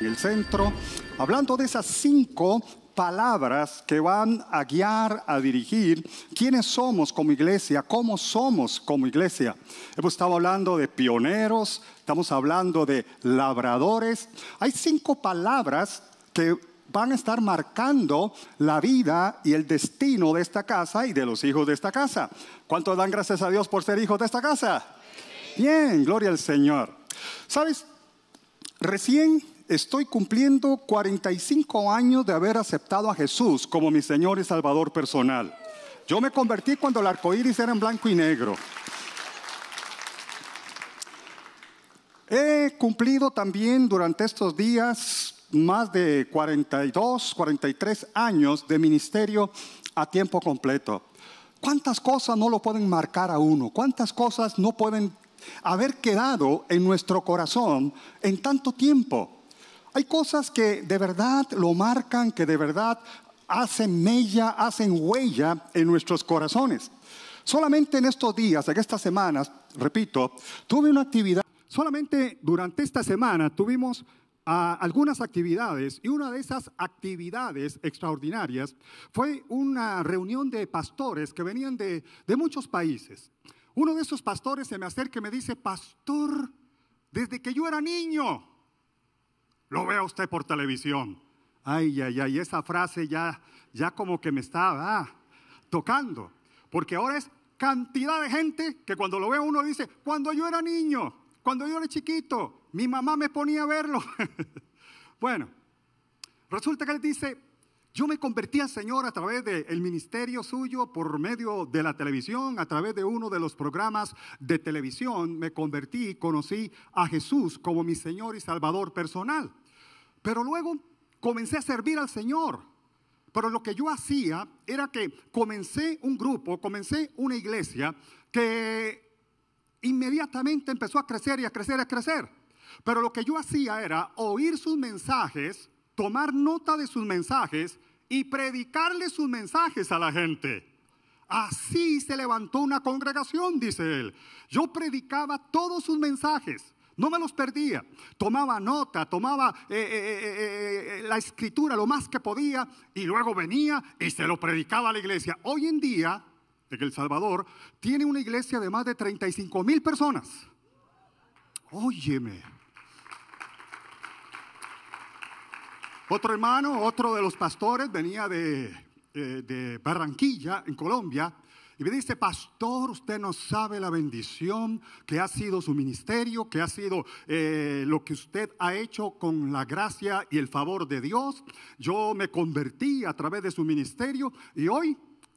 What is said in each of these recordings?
y el centro, hablando de esas cinco palabras que van a guiar, a dirigir quiénes somos como iglesia, cómo somos como iglesia. Hemos estado hablando de pioneros, estamos hablando de labradores. Hay cinco palabras que van a estar marcando la vida y el destino de esta casa y de los hijos de esta casa. ¿Cuántos dan gracias a Dios por ser hijos de esta casa? Bien, gloria al Señor. ¿Sabes? Recién estoy cumpliendo 45 años de haber aceptado a Jesús como mi Señor y Salvador personal. Yo me convertí cuando el arco iris era en blanco y negro. He cumplido también durante estos días más de 42, 43 años de ministerio a tiempo completo. ¿Cuántas cosas no lo pueden marcar a uno? ¿Cuántas cosas no pueden haber quedado en nuestro corazón en tanto tiempo? Hay cosas que de verdad lo marcan, que de verdad hacen mella, hacen huella en nuestros corazones. Solamente en estos días, en estas semanas, repito, tuve una actividad, solamente durante esta semana tuvimos ah, algunas actividades y una de esas actividades extraordinarias fue una reunión de pastores que venían de, de, muchos países. Uno de esos pastores se me acerca y me dice, pastor, desde que yo era niño, lo vea usted por televisión. Ay, ay, ay, esa frase ya, ya como que me estaba ah, tocando, porque ahora es cantidad de gente que cuando lo ve uno dice, cuando yo era niño, cuando yo era chiquito, mi mamá me ponía a verlo. bueno, resulta que él dice, yo me convertí al Señor a través del ministerio suyo, por medio de la televisión, a través de uno de los programas de televisión. Me convertí y conocí a Jesús como mi Señor y Salvador personal. Pero luego comencé a servir al Señor. Pero lo que yo hacía era que comencé un grupo, comencé una iglesia que inmediatamente empezó a crecer y a crecer y a crecer. Pero lo que yo hacía era oír sus mensajes, tomar nota de sus mensajes y predicarle sus mensajes a la gente. Así se levantó una congregación, dice él. Yo predicaba todos sus mensajes. No me los perdía. Tomaba nota, tomaba eh, eh, eh, la escritura lo más que podía y luego venía y se lo predicaba a la iglesia. Hoy en día, en El Salvador, tiene una iglesia de más de 35 mil personas. Óyeme. Otro hermano, otro de los pastores, venía eh, de, Barranquilla, en Colombia, y me dice, pastor, usted no sabe la bendición que ha sido su ministerio, que ha sido eh, lo que usted ha hecho con la gracia y el favor de Dios. Yo me convertí a través de su ministerio y hoy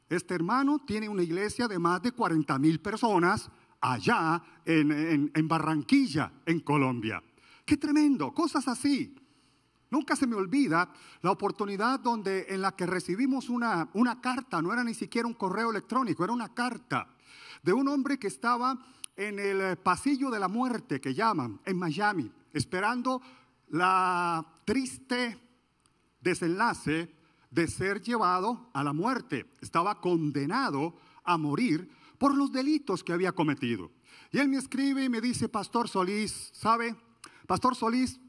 este hermano tiene una iglesia de más de 40 mil personas allá en Barranquilla, en Colombia. Qué tremendo, cosas así. Nunca se me olvida la oportunidad donde, en la que recibimos una, una carta, no era ni siquiera un correo electrónico, era una carta de un hombre que estaba en el eh, pasillo de la muerte, que llaman, en Miami, esperando la triste desenlace de ser llevado a la muerte. Estaba condenado a morir por los delitos que había cometido. Y él me escribe y me dice, Pastor Solís, ¿sabe? Pastor Solís,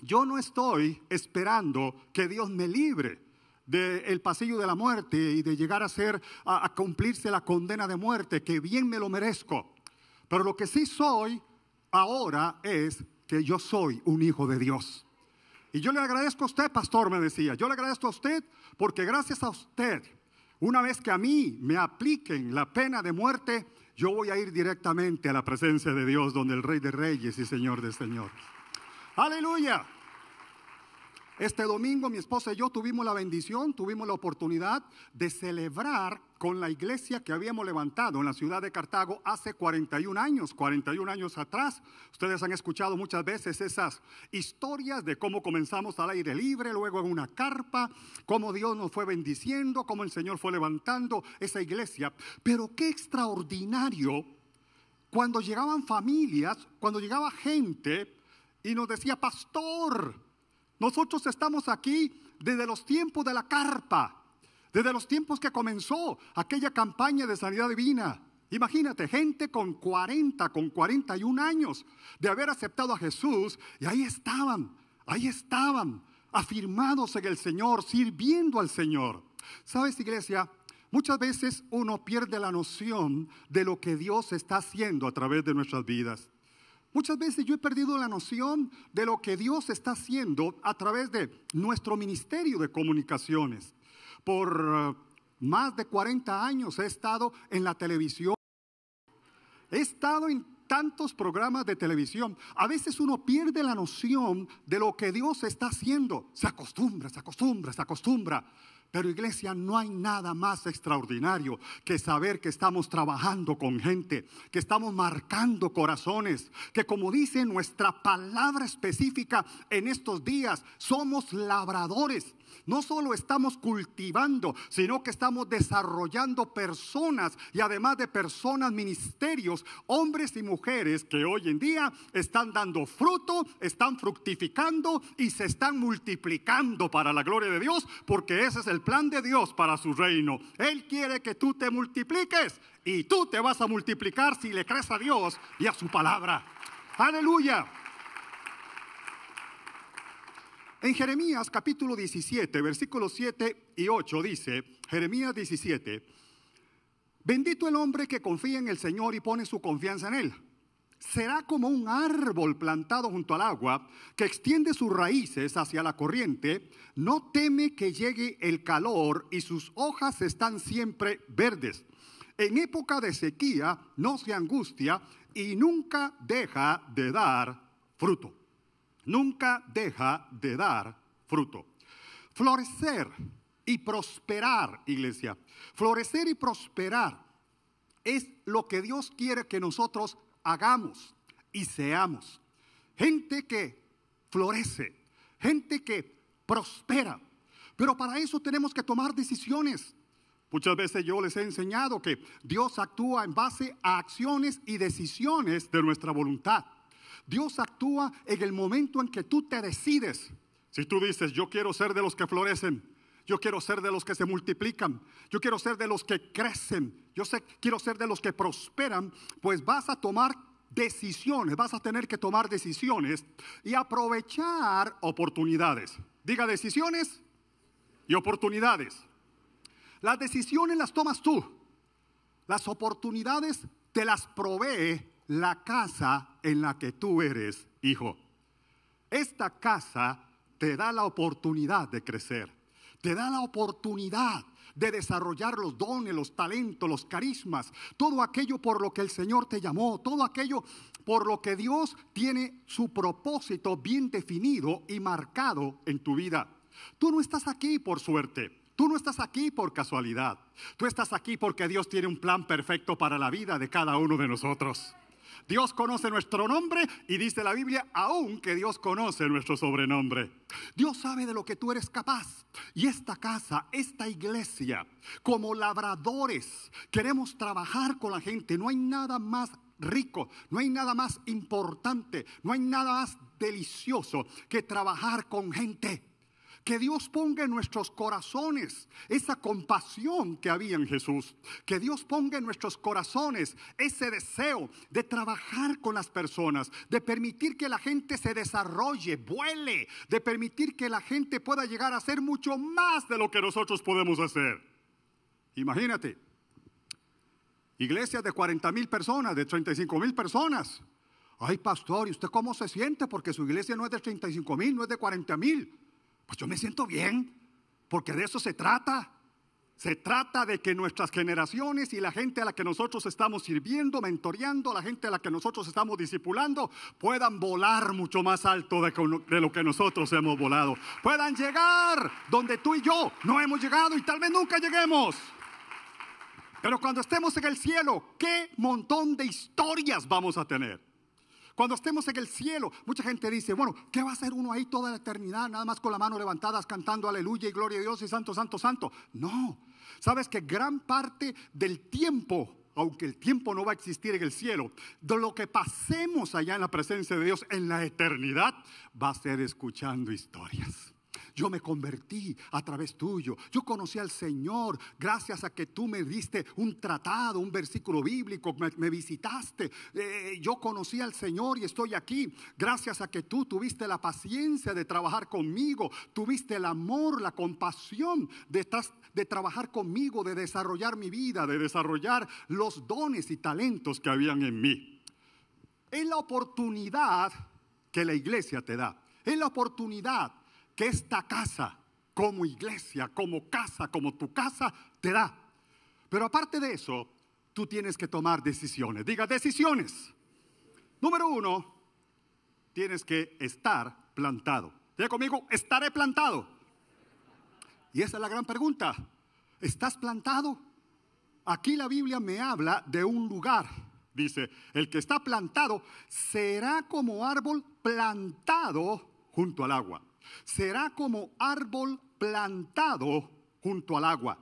yo no estoy esperando que Dios me libre del pasillo de la muerte y de llegar a a cumplirse la condena de muerte, que bien me lo merezco. Pero lo que sí soy ahora es que yo soy un hijo de Dios. Y yo le agradezco a usted, pastor, me decía, yo le agradezco a usted porque gracias a usted, una vez que a mí me apliquen la pena de muerte, yo voy a ir directamente a la presencia de Dios, donde el Rey de Reyes y Señor de Señores. Aleluya. Este domingo mi esposa y yo tuvimos la bendición, tuvimos la oportunidad de celebrar con la iglesia que habíamos levantado en la ciudad de Cartago hace 41 años, 41 años atrás. Ustedes han escuchado muchas veces esas historias de cómo comenzamos al aire libre, luego en una carpa, cómo Dios nos fue bendiciendo, cómo el Señor fue levantando esa iglesia. Pero qué extraordinario cuando llegaban familias, cuando llegaba gente y nos decía, pastor, nosotros estamos aquí desde los tiempos de la carpa, desde los tiempos que comenzó aquella campaña de sanidad divina. Imagínate, gente con 40, con 41 años de haber aceptado a Jesús y ahí estaban, ahí estaban, afirmados en el Señor, sirviendo al Señor. ¿Sabes, iglesia? Muchas veces uno pierde la noción de lo que Dios está haciendo a través de nuestras vidas. Muchas veces yo he perdido la noción de lo que Dios está haciendo a través de nuestro Ministerio de Comunicaciones. Por eh, más de 40 años he estado en la televisión. He estado en tantos programas de televisión. A veces uno pierde la noción de lo que Dios está haciendo. Se acostumbra, se acostumbra, se acostumbra. Pero iglesia, no hay nada más extraordinario que saber que estamos trabajando con gente, que estamos marcando corazones, que como dice nuestra palabra específica en estos días, somos labradores. No solo estamos cultivando, sino que estamos desarrollando personas y además de personas, ministerios, hombres y mujeres que hoy en día están dando fruto, están fructificando y se están multiplicando para la gloria de Dios, porque ese es el plan de Dios para su reino. Él quiere que tú te multipliques y tú te vas a multiplicar si le crees a Dios y a su palabra. Aleluya. En Jeremías capítulo 17, versículos 7 y 8 dice, Jeremías 17, bendito el hombre que confía en el Señor y pone su confianza en él será como un árbol plantado junto al agua que extiende sus raíces hacia la corriente, no teme que llegue el calor y sus hojas están siempre verdes. En época de sequía no se angustia y nunca deja de dar fruto. Nunca deja de dar fruto. Florecer y prosperar, iglesia. Florecer y prosperar es lo que Dios quiere que nosotros hagamos y seamos. Gente que florece, gente que prospera. Pero para eso tenemos que tomar decisiones. Muchas veces yo les he enseñado que Dios actúa en base a acciones y decisiones de nuestra voluntad. Dios actúa en el momento en que tú te decides. Si tú dices, yo quiero ser de los que florecen, yo quiero ser de los que se multiplican. Yo quiero ser de los que crecen. Yo sé, quiero ser de los que prosperan. Pues vas a tomar decisiones, vas a tener que tomar decisiones y aprovechar oportunidades. Diga decisiones y oportunidades. Las decisiones las tomas tú. Las oportunidades te las provee la casa en la que tú eres hijo. Esta casa te da la oportunidad de crecer te da la oportunidad de desarrollar los dones, los talentos, los carismas, todo aquello por lo que el Señor te llamó, todo aquello por lo que Dios tiene su propósito bien definido y marcado en tu vida. Tú no estás aquí por suerte. Tú no estás aquí por casualidad. Tú estás aquí porque Dios tiene un plan perfecto para la vida de cada uno de nosotros. Dios conoce nuestro nombre y dice la Biblia, aún que Dios conoce nuestro sobrenombre. Dios sabe de lo que tú eres capaz. Y esta casa, esta iglesia, como labradores, queremos trabajar con la gente. No hay nada más rico, no hay nada más importante, no hay nada más delicioso que trabajar con gente. Que Dios ponga en nuestros corazones esa compasión que había en Jesús. Que Dios ponga en nuestros corazones ese deseo de trabajar con las personas, de permitir que la gente se desarrolle, vuele, de permitir que la gente pueda llegar a ser mucho más de lo que nosotros podemos hacer. Imagínate, iglesia de 40 mil personas, de 35 mil personas. Ay, pastor, ¿y usted cómo se siente? Porque su iglesia no es de 35 mil, no es de 40 mil. Pues yo me siento bien, porque de eso se trata. Se trata de que nuestras generaciones y la gente a la que nosotros estamos sirviendo, mentoreando, la gente a la que nosotros estamos discipulando, puedan volar mucho más alto de, lo que nosotros hemos volado. Puedan llegar donde tú y yo no hemos llegado y tal vez nunca lleguemos. Pero cuando estemos en el cielo, qué montón de historias vamos a tener. Cuando estemos en el cielo, mucha gente dice, bueno, ¿qué va a hacer uno ahí toda la eternidad, nada más con la mano levantadas cantando aleluya y gloria a Dios y santo, santo, santo? No, sabes que gran parte del tiempo aunque el tiempo no va a existir en el cielo, de lo que pasemos allá en la presencia de Dios en la eternidad va a ser escuchando historias. Yo me convertí a través tuyo. Yo conocí al Señor gracias a que tú me diste un tratado, un versículo bíblico, me, visitaste. Eh, yo conocí al Señor y estoy aquí gracias a que tú tuviste la paciencia de trabajar conmigo, tuviste el amor, la compasión de, de trabajar conmigo, de desarrollar mi vida, de desarrollar los dones y talentos que habían en mí. Es la oportunidad que la iglesia te da. Es la oportunidad que esta casa, como iglesia, como casa, como tu casa, te da. Pero aparte de eso, tú tienes que tomar decisiones. Diga, decisiones. Número uno, tienes que estar plantado. Diga conmigo, estaré plantado. Y esa es la gran pregunta. ¿Estás plantado? Aquí la Biblia me habla de un lugar. Dice, el que está plantado será como árbol plantado junto al agua será como árbol plantado junto al agua.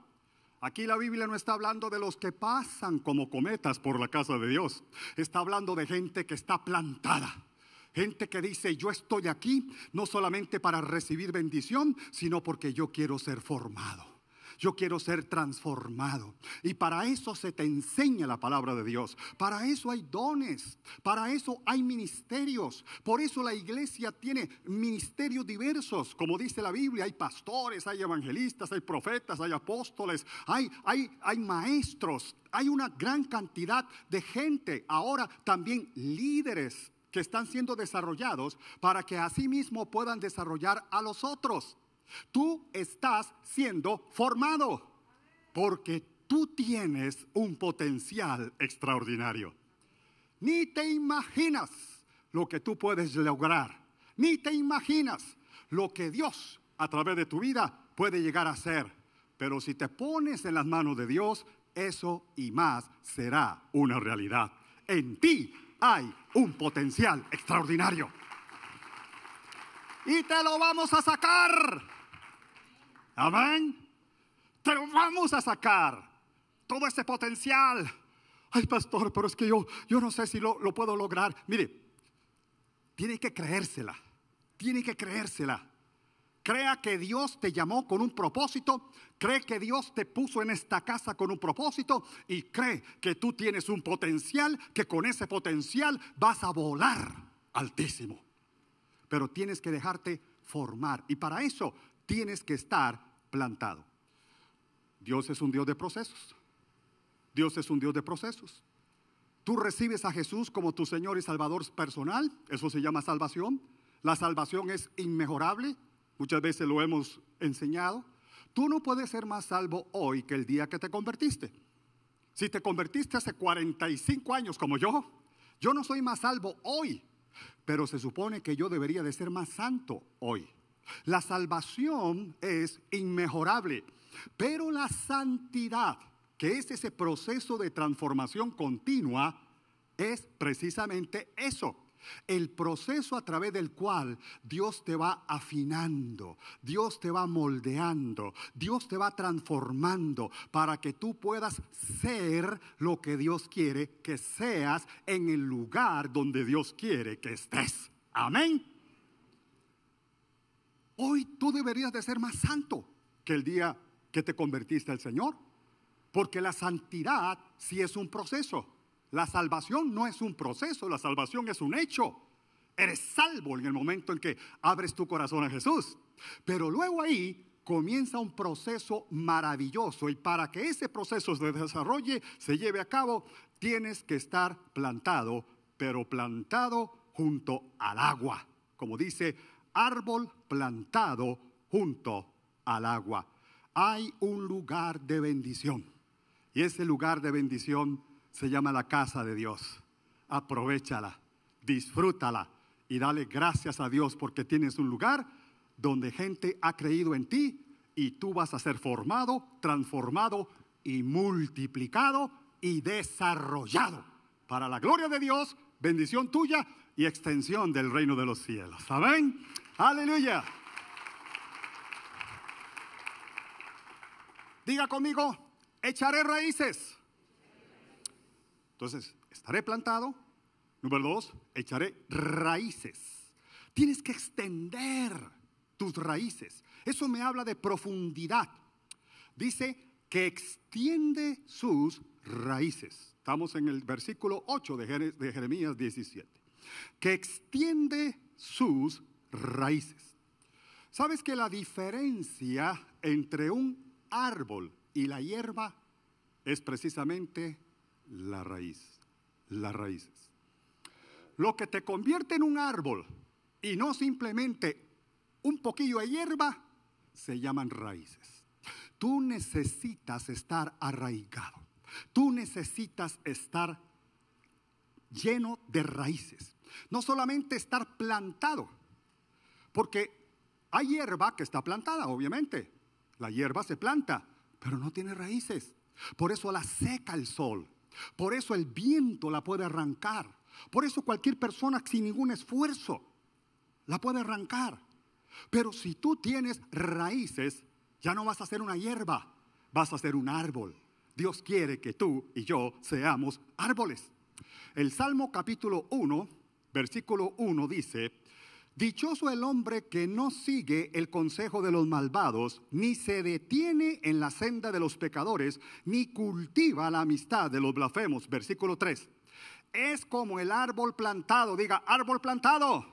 Aquí la Biblia no está hablando de los que pasan como cometas por la casa de Dios. Está hablando de gente que está plantada. Gente que dice, yo estoy aquí no solamente para recibir bendición, sino porque yo quiero ser formado yo quiero ser transformado. Y para eso se te enseña la palabra de Dios. Para eso hay dones, para eso hay ministerios. Por eso la iglesia tiene ministerios diversos, como dice la Biblia, hay pastores, hay evangelistas, hay profetas, hay apóstoles, hay, hay, hay maestros, hay una gran cantidad de gente, ahora también líderes que están siendo desarrollados para que mismo puedan desarrollar a los otros. Tú estás siendo formado porque tú tienes un potencial extraordinario. Ni te imaginas lo que tú puedes lograr. Ni te imaginas lo que Dios a través de tu vida puede llegar a ser. Pero si te pones en las manos de Dios, eso y más será una realidad. En ti hay un potencial extraordinario. Y te lo vamos a sacar. Amén. Pero vamos a sacar todo ese potencial. Ay, pastor, pero es que yo, yo no sé si lo, lo puedo lograr. Mire, tiene que creérsela. Tiene que creérsela. Crea que Dios te llamó con un propósito, cree que Dios te puso en esta casa con un propósito y cree que tú tienes un potencial, que con ese potencial vas a volar altísimo. Pero tienes que dejarte formar. Y para eso tienes que estar plantado. Dios es un Dios de procesos. Dios es un Dios de procesos. Tú recibes a Jesús como tu Señor y Salvador personal, eso se llama salvación. La salvación es inmejorable, muchas veces lo hemos enseñado. Tú no puedes ser más salvo hoy que el día que te convertiste. Si te convertiste hace 45 años como yo, yo no soy más salvo hoy, pero se supone que yo debería de ser más santo hoy. La salvación es inmejorable, pero la santidad, que es ese proceso de transformación continua, es precisamente eso. El proceso a través del cual Dios te va afinando, Dios te va moldeando, Dios te va transformando para que tú puedas ser lo que Dios quiere que seas en el lugar donde Dios quiere que estés. Amén. Hoy tú deberías de ser más santo que el día que te convertiste al Señor. Porque la santidad sí es un proceso. La salvación no es un proceso, la salvación es un hecho. Eres salvo en el momento en que abres tu corazón a Jesús. Pero luego ahí comienza un proceso maravilloso y para que ese proceso se desarrolle, se lleve a cabo, tienes que estar plantado, pero plantado junto al agua, como dice árbol plantado junto al agua. Hay un lugar de bendición. Y ese lugar de bendición se llama la casa de Dios. Aprovechala, disfrútala y dale gracias a Dios porque tienes un lugar donde gente ha creído en ti y tú vas a ser formado, transformado y multiplicado y desarrollado para la gloria de Dios, bendición tuya y extensión del reino de los cielos. Amén. Aleluya. Diga conmigo, echaré raíces. Entonces, estaré plantado. Número dos, echaré raíces. Tienes que extender tus raíces. Eso me habla de profundidad. Dice que extiende sus raíces. Estamos en el versículo 8 de Jeremías 17. Que extiende sus raíces. ¿Sabes que la diferencia entre un árbol y la hierba es precisamente la raíz, las raíces. Lo que te convierte en un árbol y no simplemente un poquillo de hierba, se llaman raíces. Tú necesitas estar arraigado. Tú necesitas estar lleno de raíces. No solamente estar plantado, porque hay hierba que está plantada, obviamente. La hierba se planta, pero no tiene raíces. Por eso la seca el sol. Por eso el viento la puede arrancar. Por eso cualquier persona sin ningún esfuerzo la puede arrancar. Pero si tú tienes raíces, ya no vas a ser una hierba, vas a ser un árbol. Dios quiere que tú y yo seamos árboles. El Salmo capítulo 1, versículo 1 dice, Dichoso el hombre que no sigue el consejo de los malvados, ni se detiene en la senda de los pecadores, ni cultiva la amistad de los blasfemos. Versículo 3. Es como el árbol plantado, diga árbol plantado,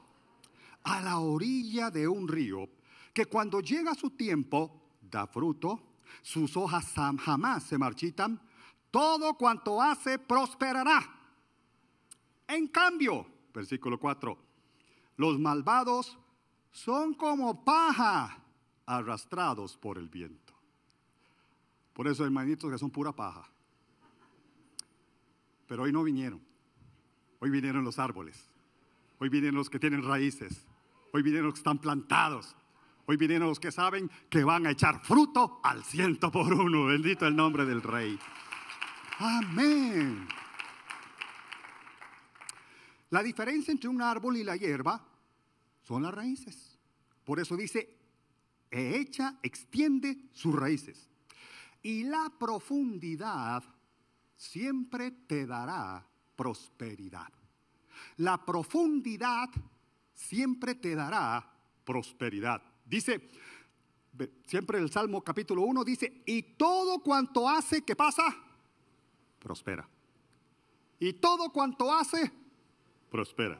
a la orilla de un río, que cuando llega su tiempo da fruto, sus hojas jamás se marchitan, todo cuanto hace prosperará. En cambio, versículo 4 los malvados son como paja arrastrados por el viento. Por eso, hermanitos, que son pura paja. Pero hoy no vinieron. Hoy vinieron los árboles. Hoy vinieron los que tienen raíces. Hoy vinieron los que están plantados. Hoy vinieron los que saben que van a echar fruto al ciento por uno. Bendito el nombre del Rey. Amén. La diferencia entre un árbol y la hierba son las raíces. Por eso dice, echa, extiende sus raíces. Y la profundidad siempre te dará prosperidad. La profundidad siempre te dará prosperidad. Dice, siempre el Salmo capítulo 1 dice, y todo cuanto hace, ¿qué pasa? Prospera. Y todo cuanto hace, prospera.